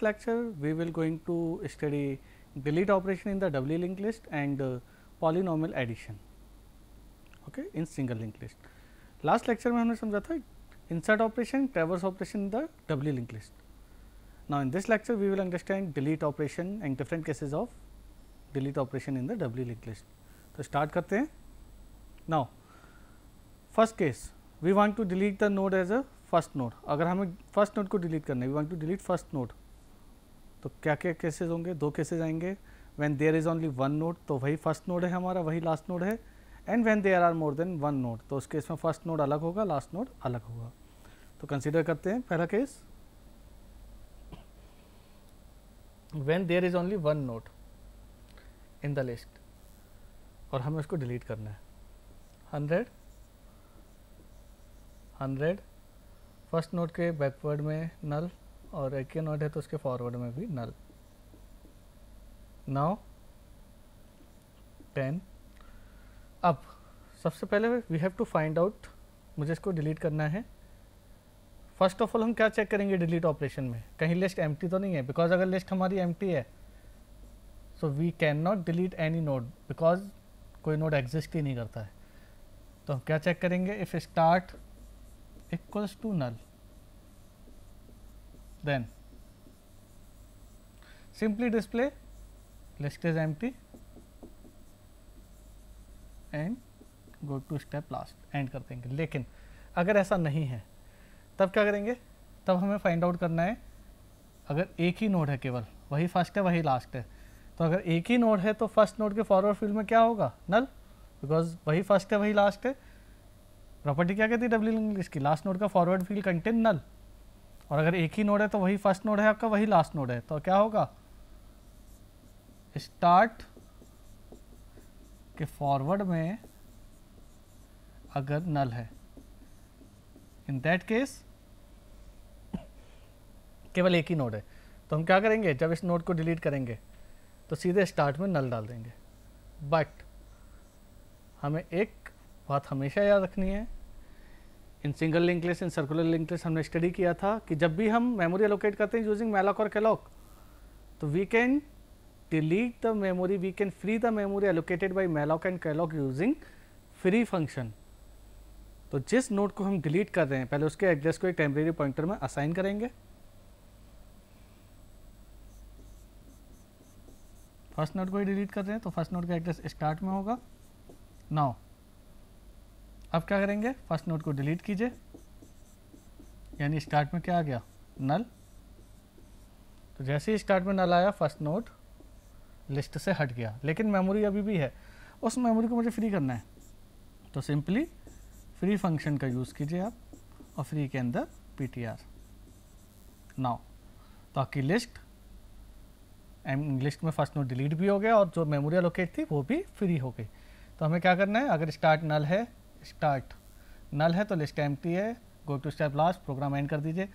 next lecture we will going to study delete operation in the doubly linked list and uh, polynomial addition okay, in single linked list. last lecture mein humne samjha tha insert operation, traverse operation in the doubly linked list. Now, in this lecture we will understand delete operation and different cases of delete operation in the doubly linked list. to start karte hain Now, first case we want to delete the node as a first node. अगर हमें first node को delete करना है we want to delete first node. तो क्या क्या cases होंगे दो केसेज आएंगे when there is only one node तो वही फर्स्ट नोड है हमारा वही लास्ट नोड है and when there are more than one node तो उस केस में फर्स्ट नोड अलग होगा लास्ट नोड अलग होगा तो कंसिडर करते हैं पहला case when there is only one node in the list और हमें उसको डिलीट करना है हंड्रेड हंड्रेड फर्स्ट नोट के बैकवर्ड में नल और एक के नॉट है तो उसके फॉरवर्ड में भी नल नाउ टेन अब सबसे पहले we have to find out मुझे इसको डिलीट करना है फर्स्ट ऑफ ऑल हम क्या चेक करेंगे डिलीट ऑपरेशन में कहीं लिस्ट एम तो नहीं है बिकॉज अगर लिस्ट हमारी एम है so we can not delete any node because कोई नोड एग्जिस्ट ही नहीं करता है तो हम क्या चेक करेंगे if start equals to null then simply display list is empty and go to step last end कर देंगे लेकिन अगर ऐसा नहीं है तब क्या करेंगे तब हमें फाइंड आउट करना है अगर एक ही नोड है केवल वही फर्स्ट है वही लास्ट है तो अगर एक ही नोड है तो फर्स्ट नोड के फॉरवर्ड फील्ड में क्या होगा नल बिकॉज वही फर्स्ट है वही लास्ट है प्रॉपर्टी क्या कहती है डब्ल्यू लिंक इसकी लास्ट नोड का फॉरवर्ड फील्ड कंटेन नल और अगर एक ही नोड है तो वही फर्स्ट नोड है आपका वही लास्ट नोड है तो क्या होगा स्टार्ट के फॉरवर्ड में अगर नल है इन दैट केस केवल एक ही नोड है तो हम क्या करेंगे जब इस नोड को डिलीट करेंगे तो सीधे स्टार्ट में नल डाल देंगे बट हमें एक बात हमेशा याद रखनी है in single link list in circular link list हमने स्टडी किया था कि जब भी हम मेमोरी एलोकेट करते हैं यूजिंग मैलॉक और कैलॉक तो we can delete the memory we can free the memory allocated by malloc and calloc using free function तो जिस नोट को हम डिलीट कर रहे हैं पहले उसके एड्रेस को एक टेम्प्रेरी पॉइंटर में असाइन करेंगे फर्स्ट नोट को ही डिलीट कर रहे हैं तो फर्स्ट नोट का एड्रेस स्टार्ट में होगा नाउ अब क्या करेंगे फर्स्ट नोड को डिलीट कीजिए यानी स्टार्ट में क्या आ गया नल तो जैसे ही स्टार्ट में नल आया फर्स्ट नोड लिस्ट से हट गया लेकिन मेमोरी अभी भी है उस मेमोरी को मुझे फ्री करना है तो सिंपली फ्री फंक्शन का यूज़ कीजिए आप और फ्री के अंदर पी टी आर नाउ तो आपकी लिस्ट एम लिस्ट में फर्स्ट नोट डिलीट भी हो गया और जो मेमोरी लोकेट थी वो भी फ्री हो गई तो हमें क्या करना है अगर स्टार्ट नल है स्टार्ट नल है तो लिस्ट एम्प्टी है go to step last program end कर दीजिए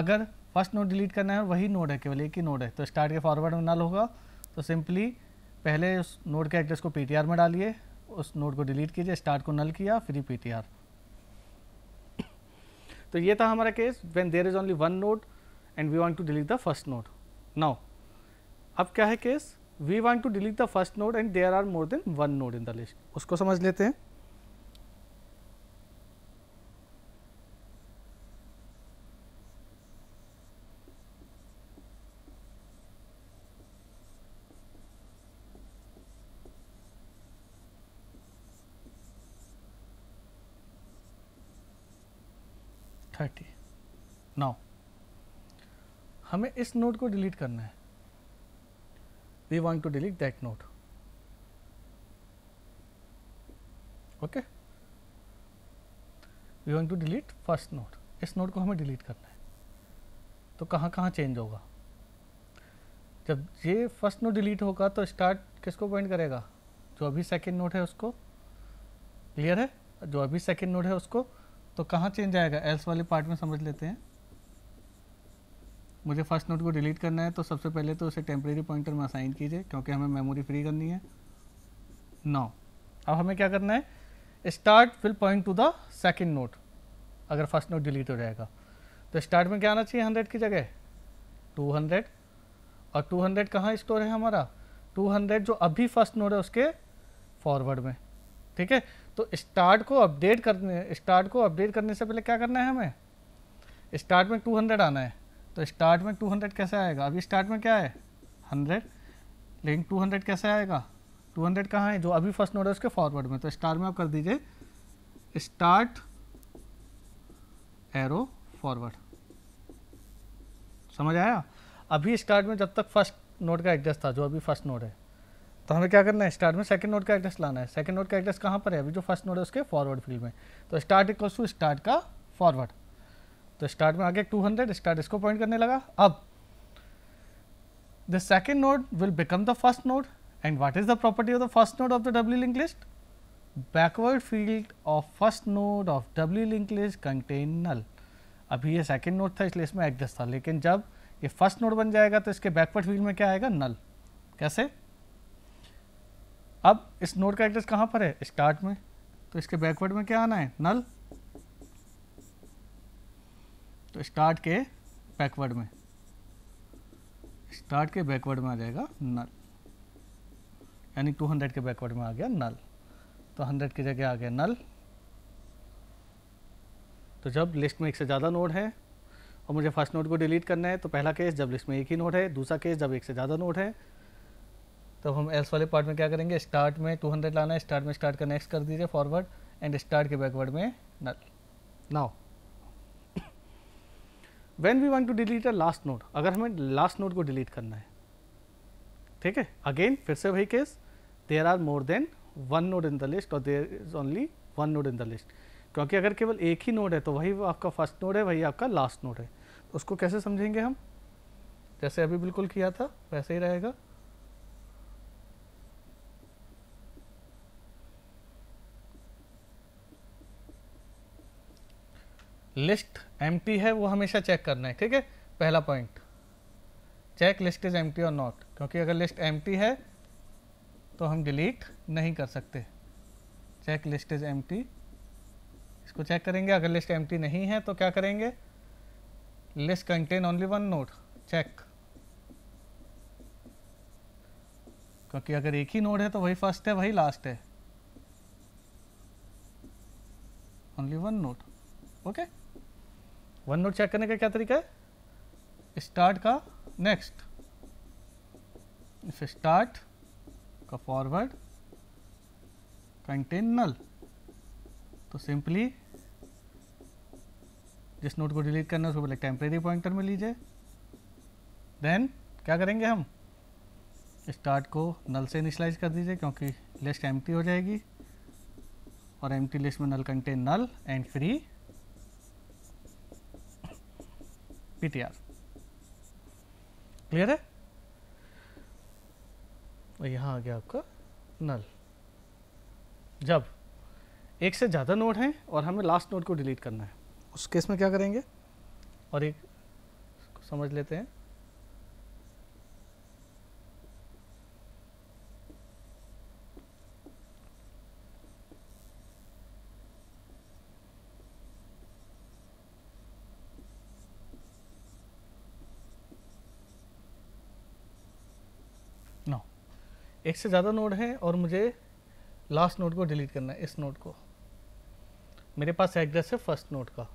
अगर फर्स्ट नोड डिलीट करना है और वही नोड है केवल एक ही नोड है तो स्टार्ट के फॉरवर्ड में नल होगा तो सिंपली पहले उस नोड के एड्रेस को पी में डालिए उस नोड को डिलीट कीजिए स्टार्ट को नल किया फिर पी तो ये था हमारा case when there is only one node and we want to delete the first node now अब क्या है case we want to delete the first node and there are more than one node in the list उसको समझ लेते हैं इस node को delete करना है we want to delete that node okay we want to delete first node इस node को हमें डिलीट करना है तो कहाँ कहाँ चेंज होगा जब ये फर्स्ट नोट डिलीट होगा तो स्टार्ट किसको पॉइंट करेगा जो अभी सेकेंड नोट है उसको क्लियर है जो अभी सेकेंड नोट है उसको तो कहाँ चेंज आएगा एल्स वाले पार्ट में समझ लेते हैं मुझे फर्स्ट नोट को डिलीट करना है तो सबसे पहले तो उसे टेम्प्रेरी पॉइंटर में असाइन कीजिए क्योंकि हमें मेमोरी फ्री करनी है नौ अब हमें क्या करना है start will point to the second node अगर फर्स्ट नोट डिलीट हो जाएगा तो स्टार्ट में क्या आना चाहिए हंड्रेड की जगह टू हंड्रेड और टू हंड्रेड कहाँ स्टोर है हमारा टू हंड्रेड जो अभी फर्स्ट नोट है उसके फॉरवर्ड में ठीक है तो स्टार्ट को अपडेट करने स्टार्ट को अपडेट करने से पहले क्या करना है हमें स्टार्ट में टू हंड्रेड आना है तो स्टार्ट में 200 कैसे आएगा अभी स्टार्ट में क्या है 100 लेकिन 200 कैसे आएगा 200 कहाँ है जो अभी फर्स्ट नोड है उसके फॉरवर्ड में तो स्टार्ट में आप कर दीजिए स्टार्ट एरो फॉरवर्ड समझ आया अभी स्टार्ट में जब तक फर्स्ट नोड का एड्रेस था जो अभी फर्स्ट नोड है तो हमें क्या करना है स्टार्ट में सेकंड नोड का एड्रेस लाना है सेकंड नोड का एड्रेस कहाँ पर है अभी जो फर्स्ट नोड है उसके फॉरवर्ड फील्ड में तो स्टार्ट इक्वल्स टू स्टार्ट का फॉरवर्ड तो स्टार्ट में आगे टू हंड्रेड स्टार्ट इसको पॉइंट करने लगा अब the second node will become the first node and what is the property of the first node of the W link list backward field of first node of W link list contain null अभी ये second node था इसलिए इसमें address था लेकिन जब ये first node बन जाएगा तो इसके बैकवर्ड फील्ड में क्या आएगा नल कैसे अब इस नोड का एड्रेस कहाँ पर है स्टार्ट में तो इसके बैकवर्ड में क्या आना है नल तो स्टार्ट के बैकवर्ड में स्टार्ट के बैकवर्ड में आ जाएगा नल यानी 200 के बैकवर्ड में आ गया नल तो 100 की जगह आ गया नल तो जब लिस्ट में एक से ज़्यादा नोड है और मुझे फर्स्ट नोड को डिलीट करना है तो पहला केस जब लिस्ट में एक ही नोड है दूसरा केस जब एक से ज़्यादा नोड है तब हम एल्स वाले पार्ट में क्या करेंगे स्टार्ट में 200 लाना है स्टार्ट में स्टार्ट का नेक्स्ट कर दीजिए फॉरवर्ड एंड स्टार्ट के बैकवर्ड में null now when we want to delete a last node अगर हमें लास्ट नोट को डिलीट करना है ठीक है अगेन फिर से वही case there are more than one node in the list और there is only one node in the list क्योंकि अगर केवल एक ही नोड है तो वही आपका फर्स्ट नोड है वही आपका लास्ट नोड है उसको कैसे समझेंगे हम जैसे अभी बिल्कुल किया था वैसे ही रहेगा लिस्ट एम है वो हमेशा चेक करना है ठीक है पहला पॉइंट चेक लिस्ट इज एम और नॉट क्योंकि अगर लिस्ट एम है तो हम डिलीट नहीं कर सकते चेक लिस्ट इज एम इसको चेक करेंगे अगर लिस्ट एम नहीं है तो क्या करेंगे list contain only one node check क्योंकि अगर एक ही नोड है तो वही फर्स्ट है वही लास्ट है only one node okay one node check करने का क्या तरीका है स्टार्ट का नेक्स्ट स्टार्ट का फॉरवर्ड कंटेन नल तो सिंपली जिस नोट को डिलीट करना है उसको पहले टेम्परेरी पॉइंटर में लीजिए देन क्या करेंगे हम स्टार्ट को नल से इनिशलाइज कर दीजिए क्योंकि लिस्ट एम्प्टी हो जाएगी और एम्प्टी लिस्ट में null contain null and free PTR. Clear है और यहाँ आ गया आपका नल जब एक से ज़्यादा नोड हैं और हमें लास्ट नोड को डिलीट करना है उस केस में क्या करेंगे और एक समझ लेते हैं एक से ज़्यादा नोड हैं और मुझे लास्ट नोड को डिलीट करना है इस नोड को मेरे पास एड्रेस है फर्स्ट नोड का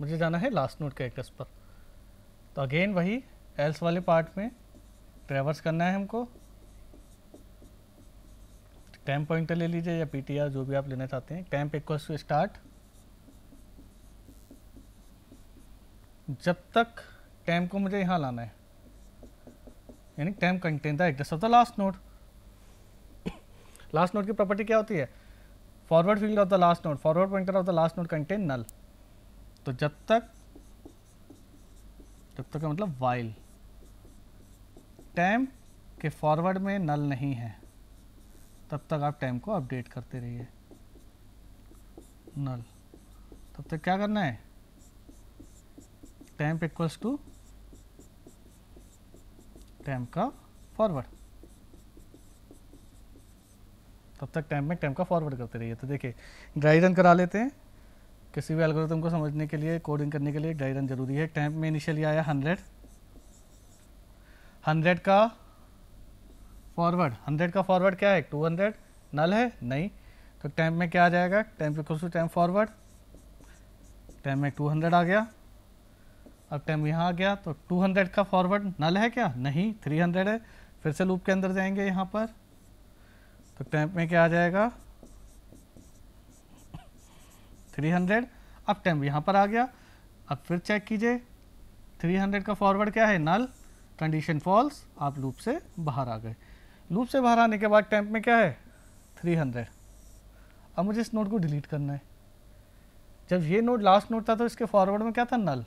मुझे जाना है लास्ट नोड के एड्रेस पर तो अगेन वही एल्स वाले पार्ट में ट्रेवर्स करना है हमको टाइम पॉइंटर ले लीजिए या पी जो भी आप लेना चाहते हैं टाइम इक्वल्स टू स्टार्ट जब तक टाइम को मुझे यहाँ लाना है यानी time contain the address of the last node last node की प्रॉपर्टी क्या होती है forward field of the last node forward pointer of the last node contain null तो जब तक जब तक का मतलब वाइल टैम के फॉरवर्ड में नल नहीं है तब तक आप टैम को अपडेट करते रहिए नल तब तक क्या करना है टैम्प इक्वल्स टू टैम का फॉरवर्ड तब तक टाइम में टाइम का फॉरवर्ड करते रहिए तो देखिए ड्राई रन करा लेते हैं किसी भी एल्गोरिथम को समझने के लिए कोडिंग करने के लिए ड्राई रन जरूरी है टैम्प में इनिशियली आया हंड्रेड हंड्रेड का फॉरवर्ड हंड्रेड का फॉरवर्ड क्या है टू हंड्रेड नल है नहीं तो टाइम में क्या आ जाएगा टाइम पे कुछ टाइम फॉरवर्ड टाइम में टू हंड्रेड आ गया अब टाइम यहाँ आ गया तो टू हंड्रेड का फॉरवर्ड नल है क्या नहीं थ्री हंड्रेड है फिर से लूप के अंदर जाएंगे यहाँ पर तो टेम्प में क्या आ जाएगा 300 अब टेम्प यहाँ पर आ गया अब फिर चेक कीजिए 300 का फॉरवर्ड क्या है नल कंडीशन फॉल्स आप लूप से बाहर आ गए लूप से बाहर आने के बाद टेम्प में क्या है 300 अब मुझे इस नोट को डिलीट करना है जब ये नोट लास्ट नोट था तो इसके फॉरवर्ड में क्या था नल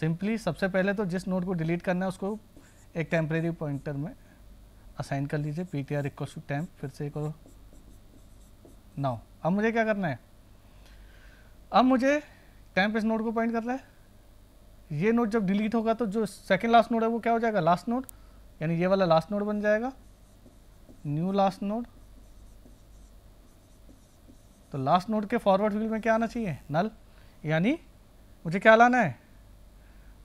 सिंपली सबसे पहले तो जिस नोट को डिलीट करना है उसको एक टेम्परेरी पॉइंटर में असाइन कर लीजिए P T R equal to temp फिर से एक और नाउ अब मुझे क्या करना है अब मुझे टेम्प इस नोड को पॉइंट करना है ये नोड जब डिलीट होगा तो जो सेकेंड लास्ट नोड है वो क्या हो जाएगा लास्ट नोड यानी ये वाला लास्ट नोड बन जाएगा न्यू लास्ट नोड तो लास्ट नोड के फॉरवर्ड फील्ड में क्या आना चाहिए नल यानी मुझे क्या लाना है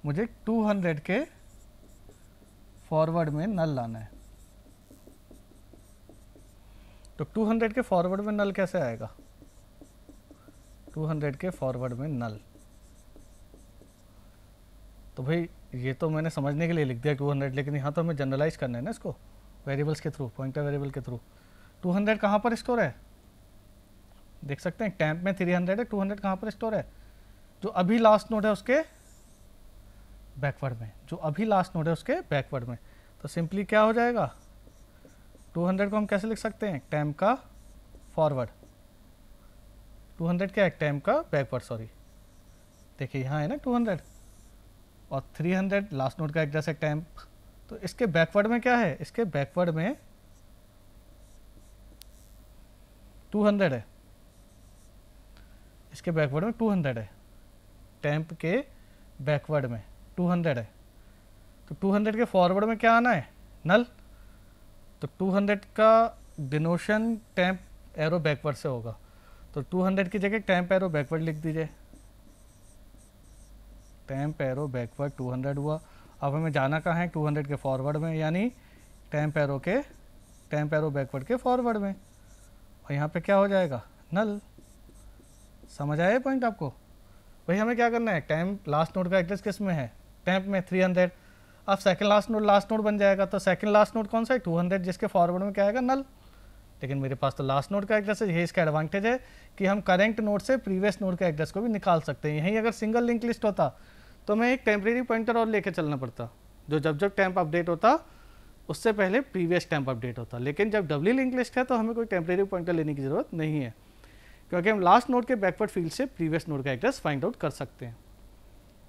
मुझे 200 के फॉरवर्ड में नल लाना है तो 200 के फॉरवर्ड में नल कैसे आएगा 200 के फॉरवर्ड में नल तो भाई ये तो मैंने समझने के लिए लिख दिया 200 लेकिन यहाँ तो हमें जनरलाइज करना है ना इसको वेरिएबल्स के थ्रू पॉइंटर वेरिएबल के थ्रू 200 हंड्रेड कहाँ पर स्टोर है देख सकते हैं टैंप में 300 है 200 हंड्रेड कहाँ पर स्टोर है जो अभी लास्ट नोड है उसके बैकवर्ड में जो अभी लास्ट नोट है उसके बैकवर्ड में तो सिंपली क्या हो जाएगा 200 को हम कैसे लिख सकते हैं टैम का फॉरवर्ड 200 क्या है टैम का बैकवर्ड सॉरी देखिए यहाँ है ना 200 और 300 लास्ट नोट का एड्रेस है टैम तो इसके बैकवर्ड में क्या है इसके बैकवर्ड में 200 है इसके बैकवर्ड में 200 है टैम्प के बैकवर्ड में 200 है तो 200 के फॉरवर्ड में क्या आना है नल तो 200 का डिनोशन टैंप एरो बैकवर्ड से होगा तो 200 की जगह टैंप एरो बैकवर्ड लिख दीजिए टैंप एरो बैकवर्ड 200 हुआ अब हमें जाना कहाँ है 200 के फॉरवर्ड में यानी टैंप एरो के टैंप एरो बैकवर्ड के फॉरवर्ड में और यहाँ पे क्या हो जाएगा नल समझ आया पॉइंट आपको भाई हमें क्या करना है टैंप लास्ट नोट का एड्रेस किस में है टैंप में थ्री हंड्रेड अब second last node last node बन जाएगा तो सेकंड लास्ट नोट कौन सा है 200 जिसके फॉरवर्ड में क्या आएगा नल लेकिन मेरे पास तो लास्ट नोट का एड्रेस है यही इसका एडवांटेज है कि हम करेंट नोट से प्रीवियस नोट का एड्रेस को भी निकाल सकते हैं यहीं अगर सिंगल लिंक लिस्ट होता तो मैं एक टेम्प्रेरी पॉइंटर और लेके चलना पड़ता जो जब जब टैंप अपडेट होता उससे पहले प्रीवियस टैंप अपडेट होता लेकिन जब डब्ल्यू लिंक लिस्ट है तो हमें कोई टेम्प्रेरी पॉइंटर लेने की ज़रूरत नहीं है क्योंकि हम लास्ट नोट के बैकवर्ड फील्ड से प्रीवियस नोट का एड्रेस फाइंड आउट कर सकते हैं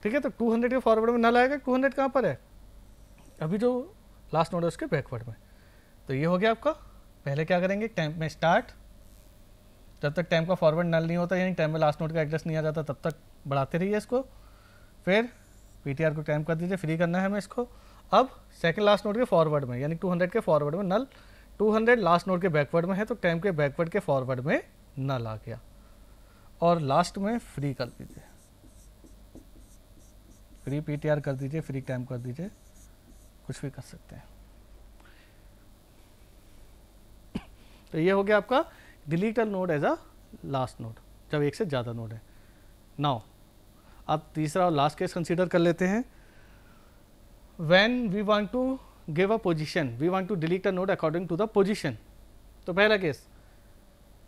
ठीक है तो 200 के फॉरवर्ड में नल आएगा 200 कहाँ पर है अभी जो लास्ट नोड है उसके बैकवर्ड में तो ये हो गया आपका पहले क्या करेंगे टैंप में स्टार्ट जब तक टाइम का फॉरवर्ड नल नहीं होता यानी टाइम में लास्ट नोट का एड्रेस नहीं आ जाता तब तक बढ़ाते रहिए इसको फिर पी को टैंप कर दीजिए फ्री करना है हमें इसको अब सेकेंड लास्ट नोट के फॉरवर्ड में यानी टू के फॉरवर्ड में नल 200 लास्ट नोट के बैकवर्ड में है तो टाइम के बैकवर्ड के फॉरवर्ड में नल आ गया और लास्ट में फ्री कर दीजिए फ्री पीटीआर कर दीजिए फ्री टाइम कर दीजिए कुछ भी कर सकते हैं तो ये हो गया आपका deletion node as a last node जब एक से ज़्यादा नोड है नाउ अब तीसरा और लास्ट केस कंसीडर कर लेते हैं when we want to give a position we want to delete a node according to the position तो पहला केस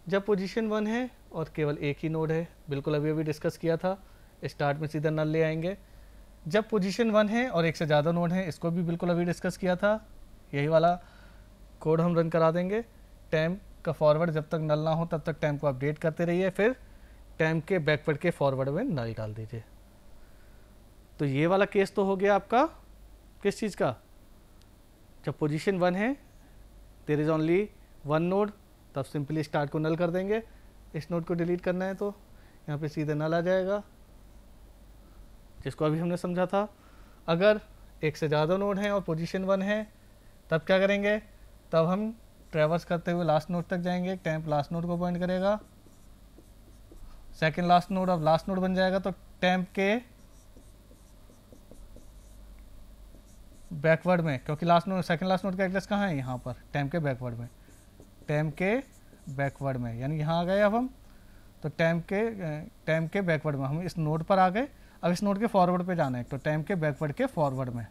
जब पोजीशन वन है और केवल एक ही नोड है बिल्कुल अभी अभी डिस्कस किया था स्टार्ट में सीधा नल ले आएंगे जब पोजीशन वन है और एक से ज़्यादा नोड है इसको भी बिल्कुल अभी डिस्कस किया था यही वाला कोड हम रन करा देंगे टैम का फॉरवर्ड जब तक नल ना हो तब तक टैम को अपडेट करते रहिए फिर टैम के बैकवर्ड के फॉरवर्ड में नल डाल दीजिए तो ये वाला केस तो हो गया आपका किस चीज़ का जब पोजीशन वन है there is only one node तब सिंपली स्टार्ट को नल कर देंगे इस नोड को डिलीट करना है तो यहाँ पे सीधे नल आ जाएगा जिसको अभी हमने समझा था अगर एक से ज़्यादा नोड हैं और पोजीशन वन है तब क्या करेंगे तब हम ट्रेवर्स करते हुए लास्ट नोड तक जाएंगे टैंप लास्ट नोड को पॉइंट करेगा सेकेंड लास्ट नोड अब लास्ट नोड बन जाएगा तो टैंप के बैकवर्ड में क्योंकि last node second last node का एड्रेस कहाँ है यहाँ पर टैम के बैकवर्ड में टैम के बैकवर्ड में यानी यहाँ आ गए अब हम तो टैम के टैम के बैकवर्ड में हम इस नोड पर आ गए अब इस नोड के फॉरवर्ड पे जाना है तो टाइम के बैकवर्ड के फॉरवर्ड में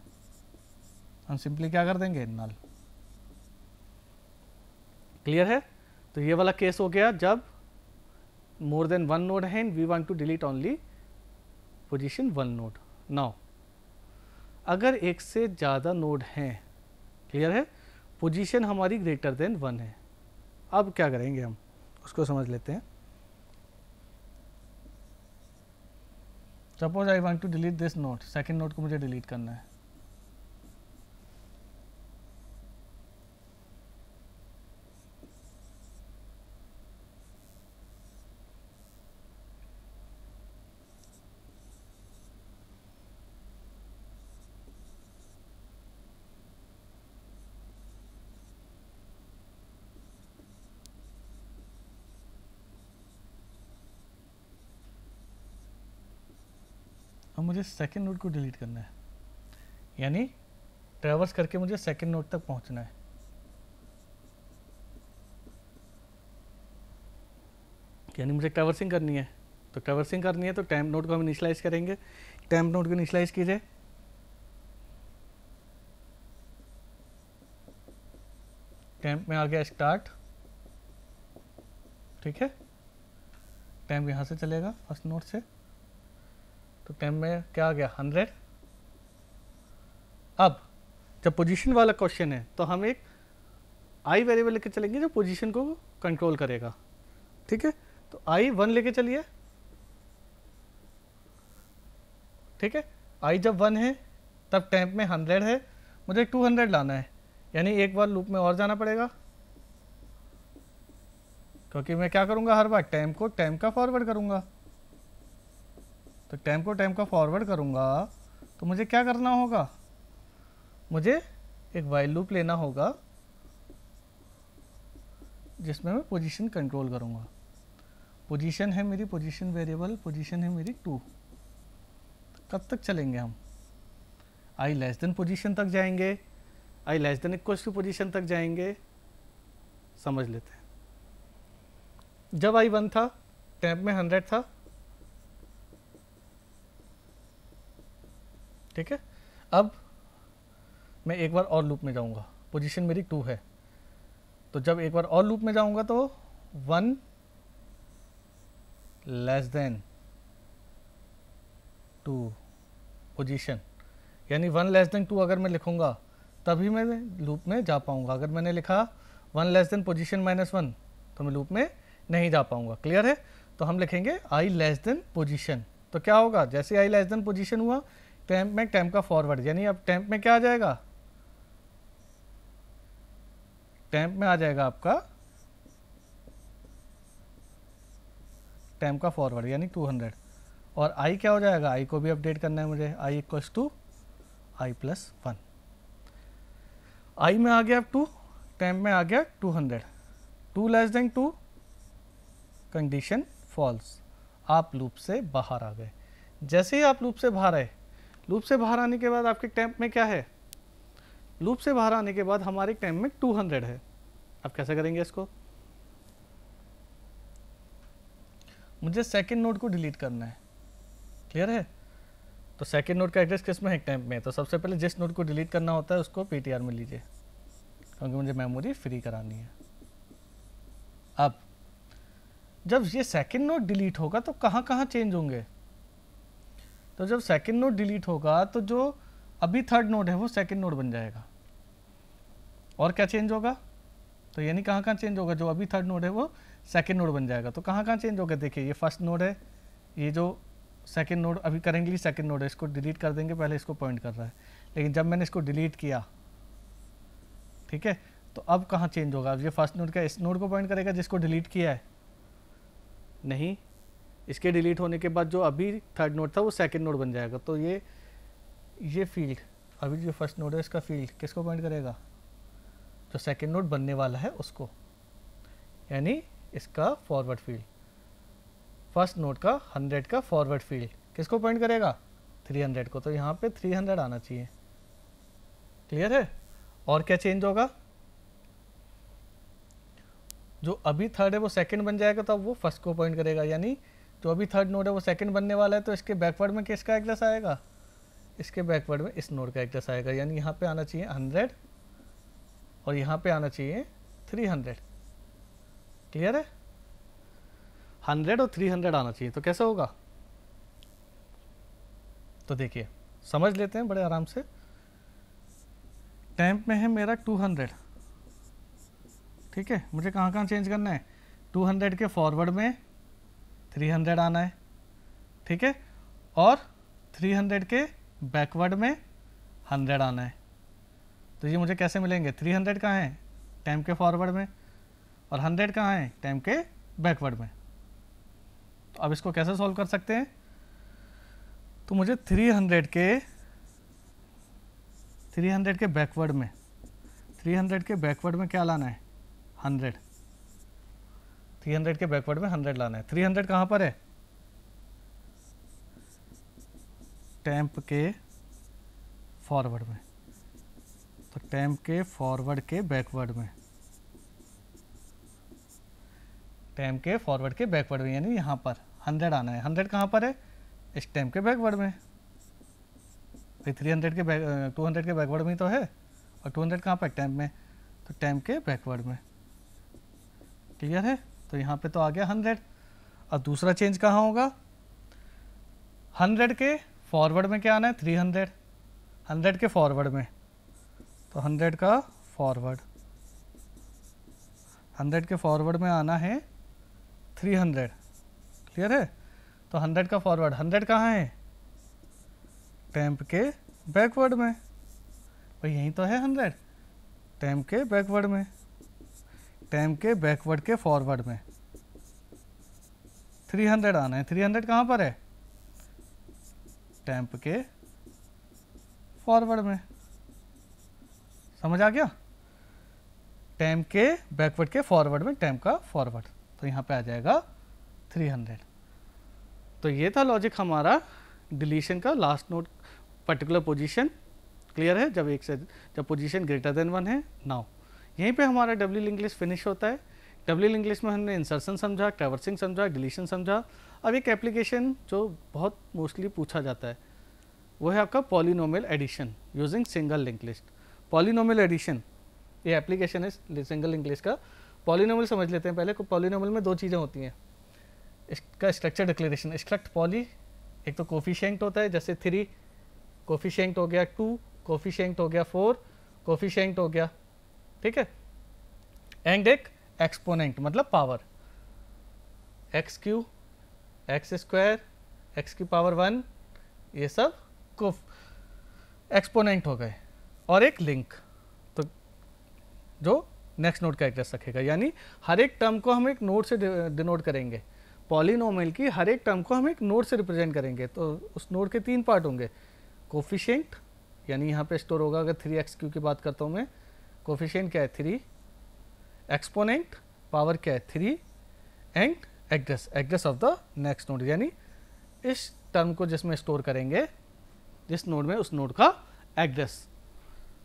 हम सिंपली क्या कर देंगे नल क्लियर है तो ये वाला केस हो गया जब मोर देन वन नोड है we want to delete only position one node now अगर एक से ज़्यादा नोड हैं क्लियर है पोजीशन हमारी ग्रेटर देन वन है अब क्या करेंगे हम उसको समझ लेते हैं suppose I want to delete this node second node को मुझे डिलीट करना है मुझे सेकेंड नोट को डिलीट करना है यानी ट्रेवर्स करके मुझे सेकेंड नोट तक पहुंचना है यानी मुझे ट्रेवर्सिंग करनी है तो ट्रेवर्सिंग करनी है तो टैम्प नोट को हम इनिशलाइज करेंगे टैम्प नोट को इनिशलाइज कीजिए टैम्प में आ गया स्टार्ट ठीक है टैम्प यहाँ से चलेगा फर्स्ट नोट से तो टेन में क्या आ गया हंड्रेड अब जब पोजीशन वाला क्वेश्चन है तो हम एक आई वेरिएबल लेके चलेंगे जो पोजीशन को कंट्रोल करेगा ठीक है तो आई वन लेके चलिए ठीक है आई जब वन है तब टेम्प में हंड्रेड है मुझे टू हंड्रेड लाना है यानी एक बार लूप में और जाना पड़ेगा क्योंकि मैं क्या करूँगा हर बार टेम्प को टेम्प का फॉरवर्ड करूंगा तो टाइम को टाइम का फॉरवर्ड करूँगा तो मुझे क्या करना होगा मुझे एक वाइल लूप लेना होगा जिसमें मैं पोजीशन कंट्रोल करूँगा पोजीशन है मेरी पोजीशन वेरिएबल पोजीशन है मेरी टू कब तक चलेंगे हम आई लेस देन पोजीशन तक जाएंगे I less than equal to position तक जाएंगे समझ लेते हैं जब आई वन था टैंप में हंड्रेड था ठीक है अब मैं एक बार और लूप में जाऊंगा पोजीशन मेरी टू है तो जब एक बार और लूप में जाऊंगा तो one less than two position यानी वन लेस देन टू अगर मैं लिखूंगा तभी मैं लूप में जा पाऊंगा अगर मैंने लिखा one less than position minus one तो मैं लूप में नहीं जा पाऊंगा क्लियर है तो हम लिखेंगे आई लेस देन पोजिशन तो क्या होगा जैसे आई लेस देन पोजिशन हुआ टेम्प में टेम्प का फॉरवर्ड यानी अब टेम्प में क्या आ जाएगा टेम्प में आ जाएगा आपका टेम्प का फॉरवर्ड यानी 200 और आई क्या हो जाएगा आई को भी अपडेट करना है मुझे I equals to I plus one I में आ गया टू टेम्प में आ गया 200 two less than two condition false आप लूप से बाहर आ गए जैसे ही आप लूप से बाहर आए लूप से बाहर आने के बाद आपके टैंप में क्या है लूप से बाहर आने के बाद हमारे टैंप में 200 है आप कैसे करेंगे इसको मुझे सेकेंड नोट को डिलीट करना है क्लियर है तो सेकेंड नोट का एड्रेस किस में है टैंप में तो सबसे पहले जिस नोट को डिलीट करना होता है उसको पी में लीजिए क्योंकि मुझे मेमोरी फ्री करानी है अब जब ये सेकेंड नोट डिलीट होगा तो कहाँ कहाँ चेंज होंगे तो जब सेकेंड नोड डिलीट होगा तो जो अभी थर्ड नोड है वो सेकेंड नोड बन जाएगा और क्या चेंज होगा तो यानी कहाँ कहाँ चेंज होगा जो अभी थर्ड नोड है वो सेकेंड नोड बन जाएगा तो कहाँ कहाँ चेंज होगा देखिए ये फर्स्ट नोड है ये जो सेकेंड नोड अभी करेंटली सेकेंड नोड है इसको डिलीट कर देंगे पहले इसको पॉइंट कर रहा है लेकिन जब मैंने इसको डिलीट किया ठीक है तो अब कहाँ चेंज होगा अब ये फर्स्ट नोड क्या इस नोड को पॉइंट करेगा जिसको डिलीट किया है नहीं इसके डिलीट होने के बाद जो अभी थर्ड नोड था वो सेकेंड नोड बन जाएगा तो ये ये फील्ड अभी जो फर्स्ट नोड है इसका फील्ड किसको पॉइंट करेगा जो सेकेंड नोड बनने वाला है उसको यानी इसका फॉरवर्ड फील्ड फर्स्ट नोड का हंड्रेड का फॉरवर्ड फील्ड किसको पॉइंट करेगा थ्री हंड्रेड को तो यहाँ पे थ्री हंड्रेड आना चाहिए क्लियर है और क्या चेंज होगा जो अभी थर्ड है वो सेकेंड बन जाएगा तब वो फर्स्ट को पॉइंट करेगा यानी जो तो अभी थर्ड नोड है वो सेकंड बनने वाला है तो इसके बैकवर्ड में किसका एड्रेस आएगा इसके बैकवर्ड में इस नोड का एड्रेस आएगा यानी यहाँ पे आना चाहिए हंड्रेड और यहाँ पे आना चाहिए थ्री हंड्रेड क्लियर है हंड्रेड और थ्री हंड्रेड आना चाहिए तो कैसे होगा तो देखिए समझ लेते हैं बड़े आराम से टैंप में है मेरा टू हंड्रेड ठीक है मुझे कहाँ कहाँ चेंज करना है टू हंड्रेड के फॉरवर्ड में 300 आना है ठीक है और 300 के बैकवर्ड में 100 आना है तो ये मुझे कैसे मिलेंगे 300 हंड्रेड कहाँ हैं टाइम के फॉरवर्ड में और 100 कहाँ हैं टाइम के बैकवर्ड में तो अब इसको कैसे सॉल्व कर सकते हैं तो मुझे 300 के 300 के बैकवर्ड में 300 के बैकवर्ड में क्या लाना है हंड्रेड थ्री हंड्रेड के बैकवर्ड में हंड्रेड लाना है थ्री हंड्रेड कहाँ पर है टैम्प के फॉरवर्ड में तो टैंप के फॉरवर्ड के बैकवर्ड में टैम्प के फॉरवर्ड के बैकवर्ड में यानी यहाँ पर हंड्रेड आना है हंड्रेड कहाँ पर है इस टैंप के बैकवर्ड में भाई थ्री हंड्रेड के बैक टू हंड्रेड के बैकवर्ड में तो है और टू हंड्रेड कहाँ पर टैंप में तो टैंप के बैकवर्ड में क्लियर है तो यहाँ पे तो आ गया हंड्रेड और दूसरा चेंज कहाँ होगा हंड्रेड के फॉरवर्ड में क्या आना है थ्री हंड्रेड हंड्रेड के फॉरवर्ड में तो हंड्रेड का फॉरवर्ड हंड्रेड के फॉरवर्ड में आना है थ्री हंड्रेड क्लियर है तो हंड्रेड का फॉरवर्ड हंड्रेड कहाँ है टैम्प के बैकवर्ड में भाई तो यहीं तो है हंड्रेड टैम्प के बैकवर्ड में टाइम के बैकवर्ड के फॉरवर्ड में 300 आना है 300 हंड्रेड कहाँ पर है टैंप के फॉरवर्ड में समझ आ गया टैम के बैकवर्ड के फॉरवर्ड में टैंप का फॉरवर्ड तो यहाँ पे आ जाएगा 300 तो ये था लॉजिक हमारा डिलीशन का last node particular position clear है जब एक से जब पोजीशन ग्रेटर देन वन है नाउ यहीं पे हमारा डब्ल्यू इंग्लिश फिनिश होता है डब्ल्यू इंग्लिश में हमने इंसर्सन समझा ट्रेवर्सिंग समझा डिलीशन समझा अब एक एप्लीकेशन जो बहुत मोस्टली पूछा जाता है वो है आपका polynomial addition using single link list addition ये एप्लीकेशन है सिंगल लिंक लिस्ट का पॉलिनोमल समझ लेते हैं पहले पॉलिनोमल में दो चीज़ें होती हैं इसका स्ट्रक्चर डिक्लेरेशन स्ट्रक्ट पॉली एक तो कोफिशेंट होता है जैसे थ्री कोफिशेंट हो गया टू कोफिशेंट हो गया फोर कोफिशेंट हो गया ठीक है एंड एक एक्सपोनेंट मतलब power X cube X square X की पावर वन ये सब को एक्सपोनेंट हो गए और एक लिंक तो जो नेक्स्ट नोट का एड्रेस रखेगा यानी हर एक टर्म को हम एक नोट से डिनोट करेंगे पॉलिनोमल की हर एक टर्म को हम एक नोट से रिप्रेजेंट करेंगे तो उस नोट के तीन पार्ट होंगे कोफिशेंट यानी यहाँ पे स्टोर होगा अगर थ्री एक्स क्यू की बात करता हूँ मैं कोफिशियंट क्या है थ्री एक्सपोनेंट पावर क्या है three and address address of the next node यानी इस टर्म को जिसमें स्टोर करेंगे जिस नोड में उस नोड का एड्रेस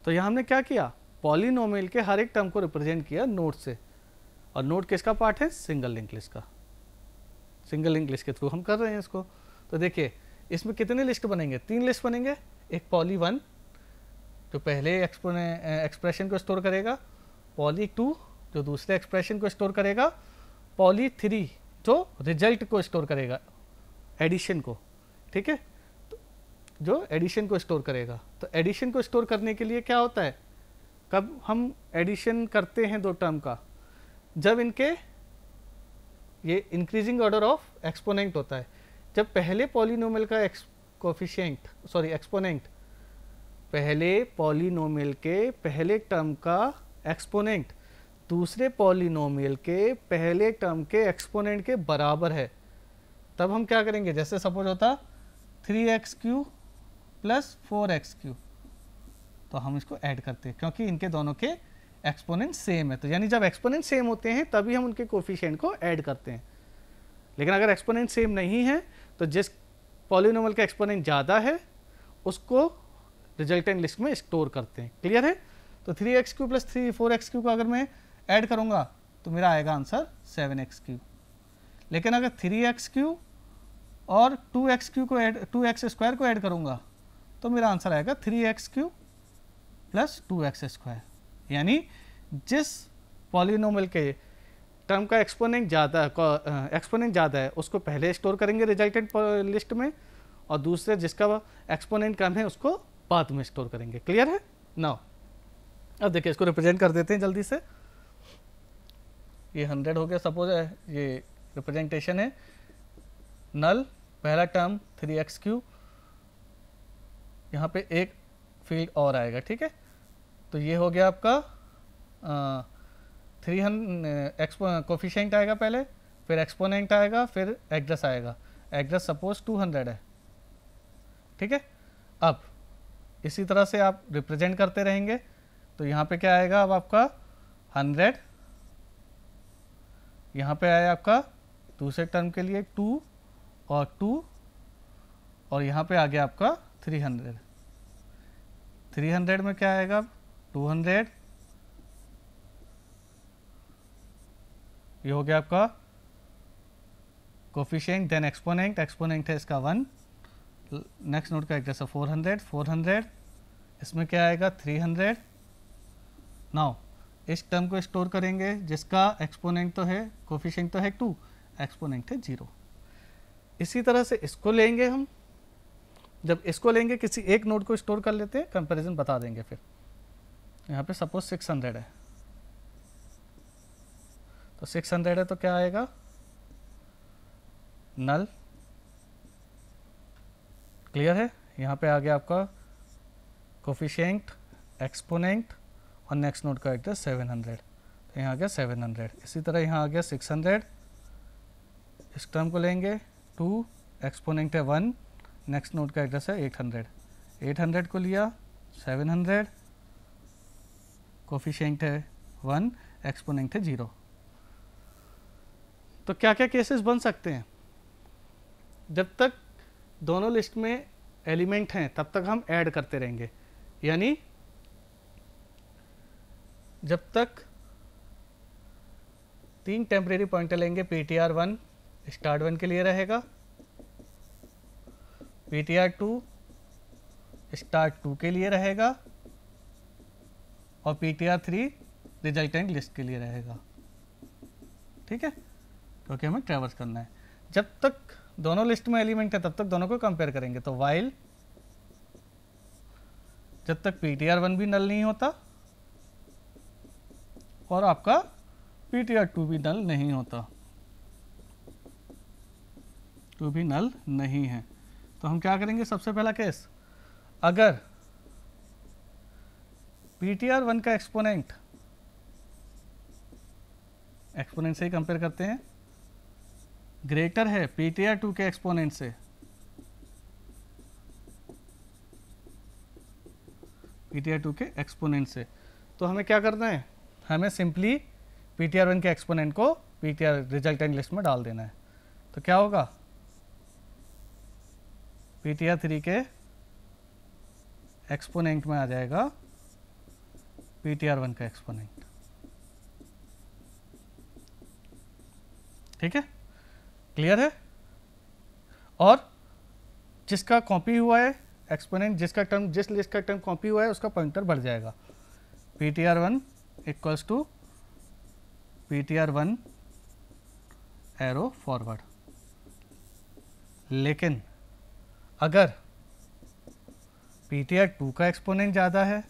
तो यहाँ हमने क्या किया पॉलिनोमियल के हर एक टर्म को रिप्रेजेंट किया नोड से और नोड किसका पार्ट है सिंगल लिंक लिस्ट का सिंगल लिंक लिस्ट के थ्रू हम कर रहे हैं इसको तो देखिए इसमें कितने लिस्ट बनेंगे तीन लिस्ट बनेंगे एक पॉली वन जो तो पहले एक्सप्रेशन को स्टोर करेगा पॉली टू जो दूसरे एक्सप्रेशन को स्टोर करेगा पॉली थ्री जो रिजल्ट को स्टोर करेगा एडिशन को ठीक है तो जो एडिशन को स्टोर करेगा तो एडिशन को स्टोर करने के लिए क्या होता है कब हम एडिशन करते हैं दो टर्म का जब इनके ये इंक्रीजिंग ऑर्डर ऑफ एक्सपोनेंट होता है जब पहले पॉलिनोमल का एक्स कोफिशियंट सॉरी एक्सपोनेंट पहले पॉलिनोमियल के पहले टर्म का एक्सपोनेंट दूसरे पॉलिनोमियल के पहले टर्म के एक्सपोनेंट के बराबर है तब हम क्या करेंगे जैसे सपोज होता three X cube plus four X cube तो हम इसको ऐड करते हैं क्योंकि इनके दोनों के एक्सपोनेंट सेम है तो यानी जब एक्सपोनेंट सेम होते हैं तभी हम उनके कोफिशेंट को ऐड करते हैं लेकिन अगर एक्सपोनेंट सेम नहीं है तो जिस पॉलिनोमल का एक्सपोनेंट ज़्यादा है उसको रिजल्टेंट लिस्ट में स्टोर करते हैं क्लियर है तो three X cube plus three four X cube को अगर मैं ऐड करूंगा तो मेरा आएगा आंसर सेवन एक्स क्यू लेकिन अगर थ्री एक्स क्यू और टू एक्स क्यू को एड टू एक्स स्क्वायर को ऐड करूंगा तो मेरा आंसर आएगा three X cube plus two X square यानी जिस पॉलिनोमल के टर्म का एक्सपोनेंट ज़्यादा एक्सपोनेंट ज़्यादा है उसको पहले स्टोर करेंगे रिजल्टेंट लिस्ट में और दूसरे जिसका एक्सपोनेंट कम है उसको बाद में स्टोर करेंगे क्लियर है नाउ अब देखिए इसको रिप्रेजेंट कर देते हैं जल्दी से ये हंड्रेड हो गया सपोज ये रिप्रेजेंटेशन है नल पहला टर्म थ्री एक्स क्यू यहाँ पे एक फील्ड और आएगा ठीक है तो ये हो गया आपका थ्री हंड एक्सपो कोफिशेंट आएगा पहले फिर एक्सपोनेंट आएगा फिर एड्रेस आएगा एड्रेस सपोज टू हंड्रेड है ठीक है अब इसी तरह से आप रिप्रेजेंट करते रहेंगे तो यहाँ पे क्या आएगा अब आपका हंड्रेड यहाँ पे आया आपका दूसरे टर्म के लिए टू और टू और यहाँ पे आ गया आपका थ्री हंड्रेड थ्री हंड्रेड में क्या आएगा टू हंड्रेड ये हो गया आपका कोफिशेंट देन एक्सपोनेंट एक्सपोनेंट है इसका वन नेक्स्ट नोट का एड्रेस है 400 400 इसमें क्या आएगा 300 नाउ इस टर्म को स्टोर करेंगे जिसका एक्सपोनेंट तो है कोफिशेंट तो है टू एक्सपोनेंट है जीरो इसी तरह से इसको लेंगे हम जब इसको लेंगे किसी एक नोट को स्टोर कर लेते हैं कंपेरिजन बता देंगे फिर यहाँ पे सपोज 600 है तो 600 है तो क्या आएगा नल क्लियर है यहाँ पे आ गया आपका कोफिशेंट एक्सपोनेंट और नेक्स्ट नोट का था सेवन हंड्रेड तो यहाँ आ गया सेवन हंड्रेड इसी तरह यहाँ आ गया सिक्स हंड्रेड इस टर्म को लेंगे टू एक्सपोनेंट है वन नेक्स्ट नोट का एड्रेस है एट हंड्रेड एट हंड्रेड को लिया सेवन हंड्रेड कोफिशेंट है वन एक्सपोनेंट है ज़ीरो तो क्या क्या केसेस बन सकते हैं जब तक दोनों लिस्ट में एलिमेंट हैं तब तक हम ऐड करते रहेंगे यानी जब तक तीन टेम्परेरी पॉइंटर लेंगे P T R one start one के लिए रहेगा P T R two start two के लिए रहेगा और P T R three resultant list के लिए रहेगा ठीक है क्योंकि हमें ट्रेवल्स करना है जब तक दोनों लिस्ट में एलिमेंट है तब तक दोनों को कंपेयर करेंगे तो वाइल जब तक पी टी वन भी नल नहीं होता और आपका पी टी टू भी नल नहीं होता टू भी नल नहीं है तो हम क्या करेंगे सबसे पहला केस अगर पी टी वन का एक्सपोनेंट एक्सपोनेंट से ही कंपेयर करते हैं ग्रेटर है पीटीआर टू के एक्सपोनेंट से पीटीआर टू के एक्सपोनेंट से तो हमें क्या करना है हमें सिंपली पीटीआर वन के एक्सपोनेंट को पीटीआर रिजल्टेंट लिस्ट में डाल देना है तो क्या होगा पीटीआर थ्री के एक्सपोनेंट में आ जाएगा पीटीआर वन का एक्सपोनेंट ठीक है क्लियर है और जिसका कॉपी हुआ है एक्सपोनेंट जिसका टर्म जिस लिस्ट का टर्म कॉपी हुआ है उसका पॉइंटर बढ़ जाएगा P T R one equals to P T R one arrow forward लेकिन अगर पी टी आर टू का एक्सपोनेंट ज़्यादा है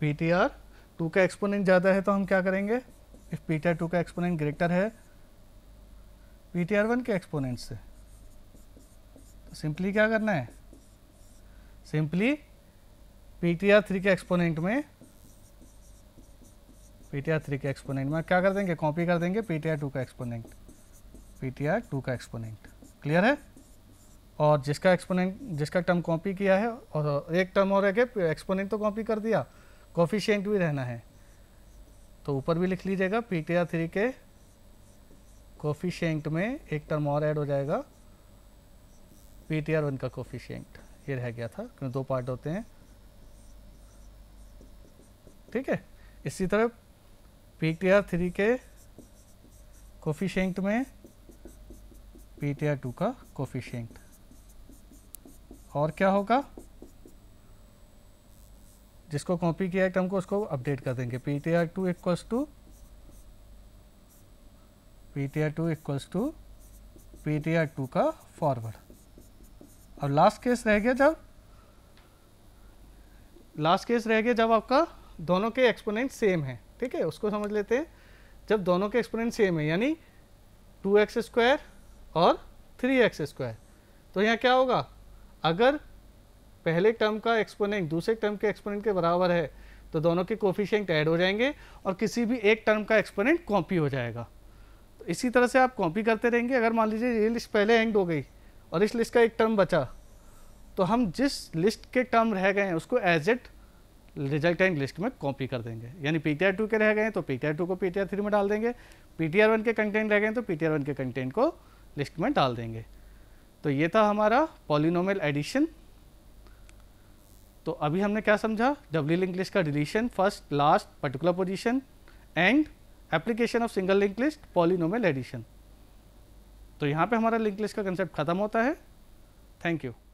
पी टी आर टू का एक्सपोनेंट ज़्यादा है तो हम क्या करेंगे इफ आर टू का एक्सपोनेंट ग्रेटर है पी टी आर वन के एक्सपोनेंट से तो सिंपली क्या करना है simply P T R three के एक्सपोनेंट में पी टी आर थ्री के एक्सपोनेंट में क्या कर देंगे कॉपी कर देंगे पी टी आर टू का exponent P T R two का एक्सपोनेंट क्लियर है और जिसका एक्सपोनेंट जिसका टर्म कॉपी किया है और एक टर्म और रह एक्सपोनेंट तो कॉपी कर दिया कॉफिशियंट भी रहना है तो ऊपर भी लिख लीजिएगा पी टी आर थ्री के कोफिशेंट में एक टर्म और ऐड हो जाएगा पी टी आर वन का कोफिशेंट ये रह गया था क्योंकि दो पार्ट होते हैं ठीक है इसी तरह पी टी आर थ्री के कोफिशेंट में पी टी आर टू का कोफिशेंट और क्या होगा जिसको कॉपी किया है टर्म को उसको अपडेट कर देंगे P T R two equals to P T R two equals to P T R two का फॉरवर्ड और लास्ट केस रह गया जब लास्ट केस रह गया जब आपका दोनों के एक्सपोनेंट सेम है ठीक है उसको समझ लेते हैं जब दोनों के एक्सपोनेंट सेम है यानी टू एक्स स्क्वायर और थ्री एक्स स्क्वायर तो यहाँ क्या होगा अगर पहले टर्म का एक्सपोनेंट दूसरे टर्म के एक्सपोनेंट के बराबर है तो दोनों के कोफिशेंट ऐड हो जाएंगे और किसी भी एक टर्म का एक्सपोनेंट कॉपी हो जाएगा तो इसी तरह से आप कॉपी करते रहेंगे अगर मान लीजिए ये लिस्ट पहले एंड हो गई और इस लिस्ट का एक टर्म बचा तो हम जिस लिस्ट के टर्म रह गए हैं उसको as it result and list में कॉपी कर देंगे यानी पी टी के रह गए तो पी टी को पी टी में डाल देंगे पी टी के कंटेंट रह गए तो पी टी के कंटेंट को लिस्ट में डाल देंगे तो ये था हमारा पॉलिनोमल एडिशन तो अभी हमने क्या समझा डब्ल्यू लिंक लिस्ट का deletion first last particular position and application of single link list polynomial addition तो यहाँ पे हमारा लिंक लिस्ट का कंसेप्ट खत्म होता है थैंक यू